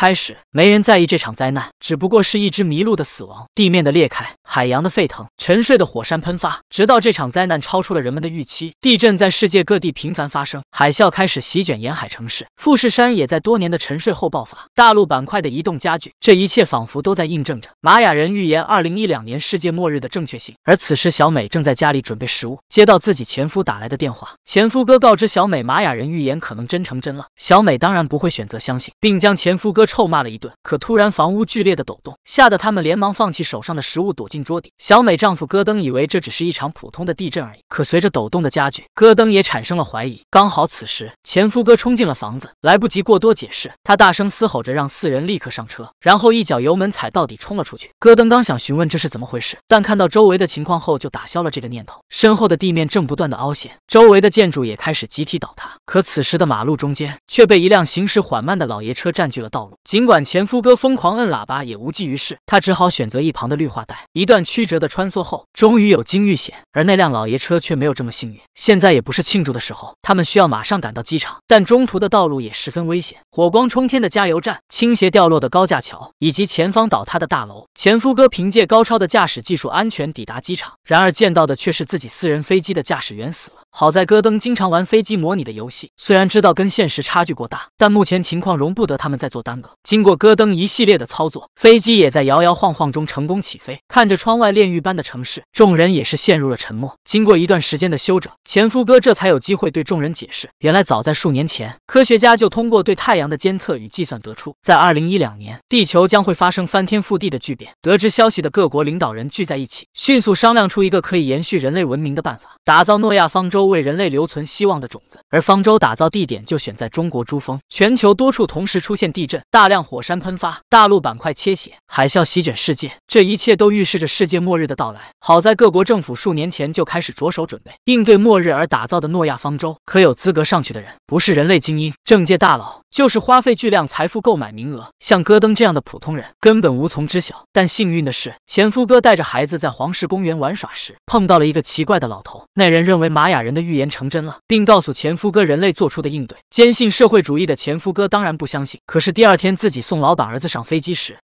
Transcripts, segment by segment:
开始没人在意这场灾难，只不过是一只麋鹿的死亡，地面的裂开，海洋的沸腾，沉睡的火山喷发，直到这场灾难超出了人们的预期，地震在世界各地频繁发生，海啸开始席卷沿海城市，富士山也在多年的沉睡后爆发，大陆板块的移动加剧，这一切仿佛都在印证着玛雅人预言二零一两年世界末日的正确性。而此时小美正在家里准备食物，接到自己前夫打来的电话，前夫哥告知小美玛雅人预言可能真成真了，小美当然不会选择相信，并将前夫哥。臭骂了一顿，可突然房屋剧烈的抖动，吓得他们连忙放弃手上的食物，躲进桌底。小美丈夫戈登以为这只是一场普通的地震而已，可随着抖动的加剧，戈登也产生了怀疑。刚好此时前夫哥冲进了房子，来不及过多解释，他大声嘶吼着让四人立刻上车，然后一脚油门踩到底冲了出去。戈登刚想询问这是怎么回事，但看到周围的情况后就打消了这个念头。身后的地面正不断的凹陷，周围的建筑也开始集体倒塌。可此时的马路中间却被一辆行驶缓慢的老爷车占据了道路。尽管前夫哥疯狂摁喇叭也无济于事，他只好选择一旁的绿化带。一段曲折的穿梭后，终于有惊遇险，而那辆老爷车却没有这么幸运。现在也不是庆祝的时候，他们需要马上赶到机场。但中途的道路也十分危险，火光冲天的加油站、倾斜掉落的高架桥，以及前方倒塌的大楼。前夫哥凭借高超的驾驶技术，安全抵达机场。然而见到的却是自己私人飞机的驾驶员死了。好在戈登经常玩飞机模拟的游戏，虽然知道跟现实差距过大，但目前情况容不得他们再做耽搁。经过戈登一系列的操作，飞机也在摇摇晃晃中成功起飞。看着窗外炼狱般的城市，众人也是陷入了沉默。经过一段时间的休整，前夫哥这才有机会对众人解释：原来早在数年前，科学家就通过对太阳的监测与计算得出，在二零一两年，地球将会发生翻天覆地的巨变。得知消息的各国领导人聚在一起，迅速商量出一个可以延续人类文明的办法，打造诺亚方舟，为人类留存希望的种子。而方舟打造地点就选在中国珠峰，全球多处同时出现地震大。大量火山喷发，大陆板块切血，海啸席卷世界，这一切都预示着世界末日的到来。好在各国政府数年前就开始着手准备应对末日而打造的诺亚方舟，可有资格上去的人，不是人类精英，政界大佬。就是花费巨量财富购买名额，像戈登这样的普通人根本无从知晓。但幸运的是，前夫哥带着孩子在黄石公园玩耍时，碰到了一个奇怪的老头。那人认为玛雅人的预言成真了，并告诉前夫哥人类做出的应对。坚信社会主义的前夫哥当然不相信。可是第二天自己送老板儿子上飞机时，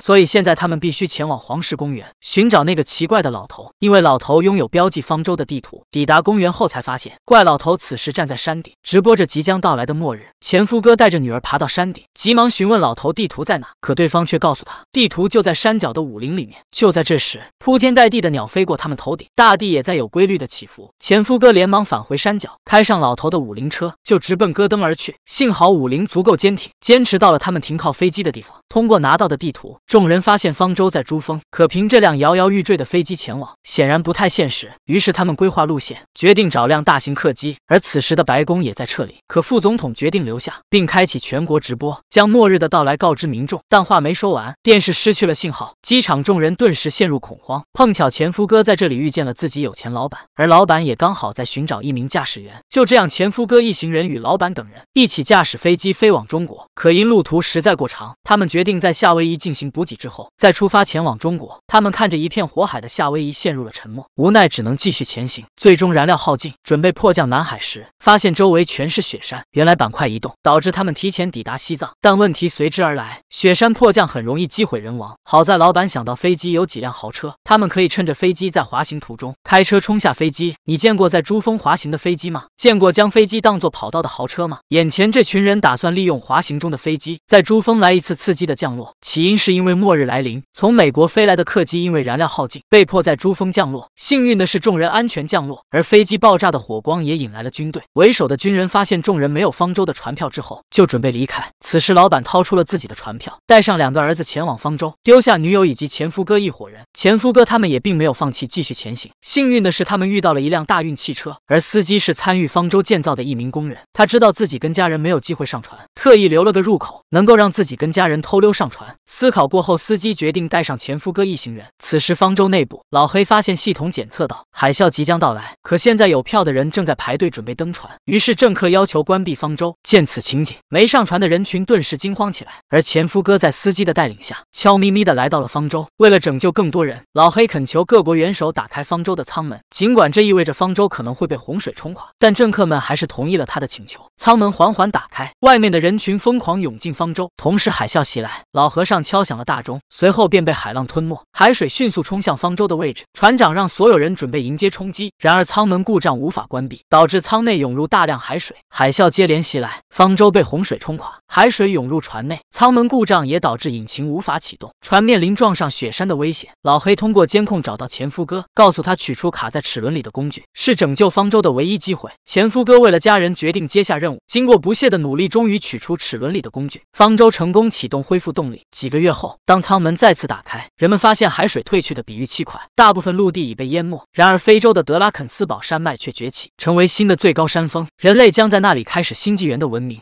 所以现在他们必须前往黄石公园寻找那个奇怪的老头，因为老头拥有标记方舟的地图。抵达公园后，才发现怪老头此时站在山顶，直播着即将到来的末日。前夫哥带着女儿爬到山顶，急忙询问老头地图在哪，可对方却告诉他，地图就在山脚的武林里面。就在这时，铺天盖地的鸟飞过他们头顶，大地也在有规律的起伏。前夫哥连忙返回山脚，开上老头的五菱车，就直奔戈登而去。幸好五菱足够坚挺，坚持到了他们停靠飞机的地方。通过拿到的地图，众人发现方舟在珠峰，可凭这辆摇摇欲坠的飞机前往，显然不太现实。于是他们规划路线，决定找辆大型客机。而此时的白宫也在撤离，可副总统决定留下，并开启全国直播，将末日的到来告知民众。但话没说完，电视失去了信号，机场众人顿时陷入恐慌。碰巧前夫哥在这里遇见了自己有钱老板，而老板也刚好在寻找一名驾驶员。就这样，前夫哥一行人与老板等人一起驾驶飞机飞往中国。可因路途实在过长，他们决定在夏威夷进行补给之后再出发前往中国。他们看着一片火海的夏威夷陷入了沉默，无奈只能继续前行。最终燃料耗尽，准备迫降南海时，发现周围全是雪山。原来板块移动导致他们提前抵达西藏，但问题随之而来，雪山迫降很容易机毁人亡。好在老板想到飞机有几辆豪车。他们可以趁着飞机在滑行途中开车冲下飞机。你见过在珠峰滑行的飞机吗？见过将飞机当做跑道的豪车吗？眼前这群人打算利用滑行中的飞机，在珠峰来一次刺激的降落。起因是因为末日来临，从美国飞来的客机因为燃料耗尽，被迫在珠峰降落。幸运的是，众人安全降落，而飞机爆炸的火光也引来了军队。为首的军人发现众人没有方舟的船票之后，就准备离开。此时，老板掏出了自己的船票，带上两个儿子前往方舟，丢下女友以及前夫哥一伙人。前夫。哥他们也并没有放弃，继续前行。幸运的是，他们遇到了一辆大运汽车，而司机是参与方舟建造的一名工人。他知道自己跟家人没有机会上船，特意留了个入口，能够让自己跟家人偷溜上船。思考过后，司机决定带上前夫哥一行人。此时，方舟内部，老黑发现系统检测到海啸即将到来，可现在有票的人正在排队准备登船，于是政客要求关闭方舟。见此情景，没上船的人群顿时惊慌起来。而前夫哥在司机的带领下，悄咪咪的来到了方舟，为了拯救更多人，老。老黑恳求各国元首打开方舟的舱门，尽管这意味着方舟可能会被洪水冲垮，但政客们还是同意了他的请求。舱门缓缓打开，外面的人群疯狂涌进方舟，同时海啸袭来。老和尚敲响了大钟，随后便被海浪吞没。海水迅速冲向方舟的位置，船长让所有人准备迎接冲击。然而舱门故障无法关闭，导致舱内涌入大量海水。海啸接连袭来，方舟被洪水冲垮，海水涌入船内。舱门故障也导致引擎无法启动，船面临撞上雪山的危险。老黑通。通过监控找到前夫哥，告诉他取出卡在齿轮里的工具是拯救方舟的唯一机会。前夫哥为了家人决定接下任务。经过不懈的努力，终于取出齿轮里的工具，方舟成功启动，恢复动力。几个月后，当舱门再次打开，人们发现海水退去的比预期快，大部分陆地已被淹没。然而，非洲的德拉肯斯堡山脉却崛起，成为新的最高山峰。人类将在那里开始新纪元的文明。